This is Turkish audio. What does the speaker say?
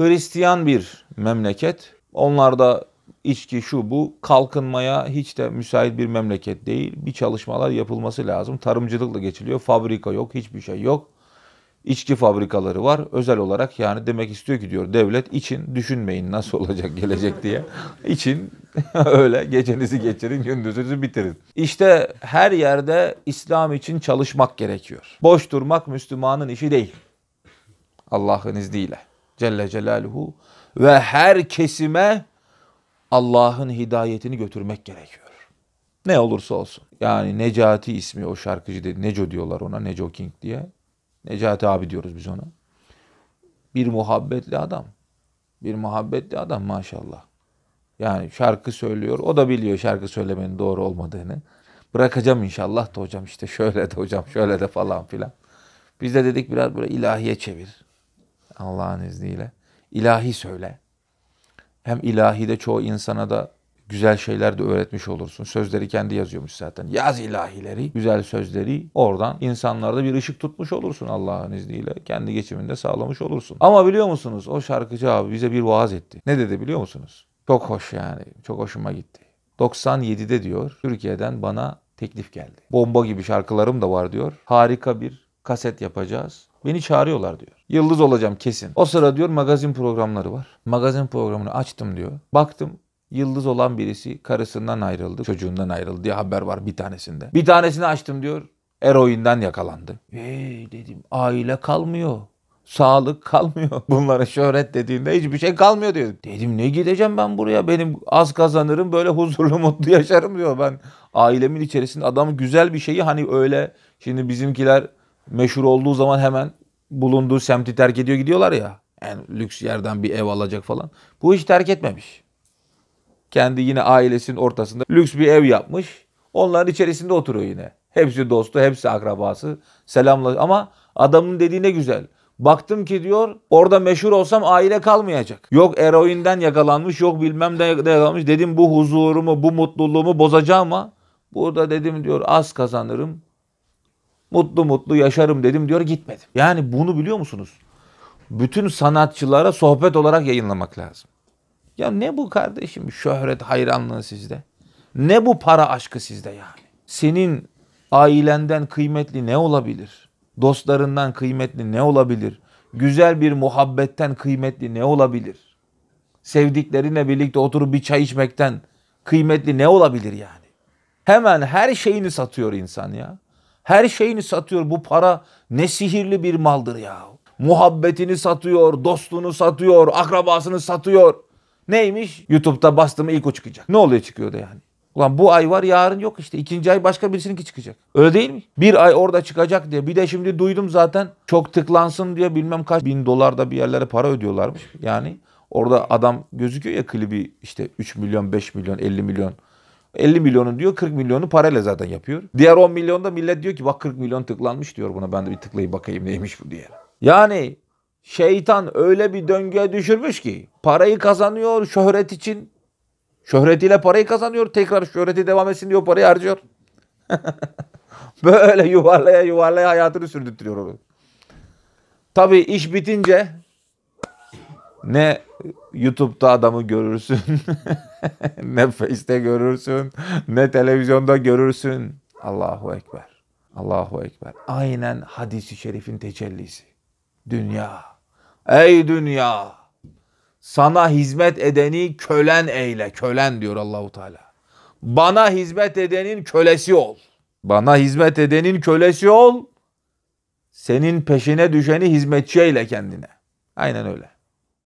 Hristiyan bir memleket. Onlarda içki şu bu kalkınmaya hiç de müsait bir memleket değil. Bir çalışmalar yapılması lazım. Tarımcılıkla geçiliyor. Fabrika yok, hiçbir şey yok. İçki fabrikaları var. Özel olarak yani demek istiyor ki diyor devlet için düşünmeyin nasıl olacak gelecek diye. için öyle gecenizi geçirin, gündüzünüzü bitirin. İşte her yerde İslam için çalışmak gerekiyor. Boş durmak Müslümanın işi değil. Allah'ın izniyle. Celle Celaluhu ve her kesime Allah'ın hidayetini götürmek gerekiyor. Ne olursa olsun. Yani Necati ismi o şarkıcı dedi. Neco diyorlar ona. Neco King diye. Necati abi diyoruz biz ona. Bir muhabbetli adam. Bir muhabbetli adam maşallah. Yani şarkı söylüyor. O da biliyor şarkı söylemenin doğru olmadığını. Bırakacağım inşallah da hocam işte şöyle de hocam şöyle de falan filan. Biz de dedik biraz böyle ilahiye çevir. Allah'ın izniyle. İlahi söyle. Hem ilahi de çoğu insana da güzel şeyler de öğretmiş olursun. Sözleri kendi yazıyormuş zaten. Yaz ilahileri, güzel sözleri oradan insanlarda bir ışık tutmuş olursun Allah'ın izniyle. Kendi geçiminde sağlamış olursun. Ama biliyor musunuz o şarkıcı abi bize bir vaaz etti. Ne dedi biliyor musunuz? Çok hoş yani. Çok hoşuma gitti. 97'de diyor Türkiye'den bana teklif geldi. Bomba gibi şarkılarım da var diyor. Harika bir kaset yapacağız. Beni çağırıyorlar diyor. Yıldız olacağım kesin. O sıra diyor magazin programları var. Magazin programını açtım diyor. Baktım yıldız olan birisi karısından ayrıldı, çocuğundan ayrıldı diye haber var bir tanesinde. Bir tanesini açtım diyor. Eroinden yakalandı. Hey dedim aile kalmıyor. Sağlık kalmıyor. Bunlara şöhret dediğinde hiçbir şey kalmıyor diyor. Dedim ne gideceğim ben buraya? Benim az kazanırım böyle huzurlu mutlu yaşarım diyor. Ben ailemin içerisinde adam güzel bir şeyi hani öyle şimdi bizimkiler meşhur olduğu zaman hemen bulunduğu semti terk ediyor gidiyorlar ya. Yani lüks yerden bir ev alacak falan. Bu hiç terk etmemiş. Kendi yine ailesinin ortasında lüks bir ev yapmış. Onların içerisinde oturuyor yine. Hepsi dostu, hepsi akrabası. Selamla ama adamın dediği ne güzel. Baktım ki diyor orada meşhur olsam aile kalmayacak. Yok eroinden yakalanmış yok bilmem ne yakalanmış. Dedim bu huzurumu bu mutluluğumu bozacağım ama burada dedim diyor az kazanırım mutlu mutlu yaşarım dedim diyor gitmedim. Yani bunu biliyor musunuz? Bütün sanatçılara sohbet olarak yayınlamak lazım. Ya ne bu kardeşim şöhret hayranlığı sizde? Ne bu para aşkı sizde yani? Senin ailenden kıymetli ne olabilir? Dostlarından kıymetli ne olabilir? Güzel bir muhabbetten kıymetli ne olabilir? Sevdiklerinle birlikte oturup bir çay içmekten kıymetli ne olabilir yani? Hemen her şeyini satıyor insan ya. Her şeyini satıyor bu para. Ne sihirli bir maldır ya. Muhabbetini satıyor, dostunu satıyor, akrabasını satıyor. Neymiş? YouTube'da bastığımı ilk o çıkacak. Ne oluyor çıkıyordu yani? Ulan bu ay var yarın yok işte. ikinci ay başka birisininki çıkacak. Öyle değil mi? Bir ay orada çıkacak diye. Bir de şimdi duydum zaten çok tıklansın diye bilmem kaç bin dolarda bir yerlere para ödüyorlarmış. Yani orada adam gözüküyor ya klibi işte 3 milyon, 5 milyon, 50 milyon. 50 milyonu diyor 40 milyonu parayla zaten yapıyor. Diğer 10 milyonda millet diyor ki bak 40 milyon tıklanmış diyor buna ben de bir tıklayıp bakayım neymiş bu diye. Yani şeytan öyle bir döngüye düşürmüş ki parayı kazanıyor şöhret için. Şöhretiyle parayı kazanıyor tekrar şöhreti devam etsin diyor parayı harcıyor. Böyle yuvarlaya yuvarlaya hayatını sürdürtüyor onu. Tabi iş bitince ne YouTube'da adamı görürsün ne Face'te görürsün, ne televizyonda görürsün. Allahu Ekber. Allahu Ekber. Aynen hadisi şerifin tecellisi. Dünya. Ey dünya. Sana hizmet edeni kölen eyle. Kölen diyor Allahu Teala. Bana hizmet edenin kölesi ol. Bana hizmet edenin kölesi ol. Senin peşine düşeni hizmetçi eyle kendine. Aynen öyle.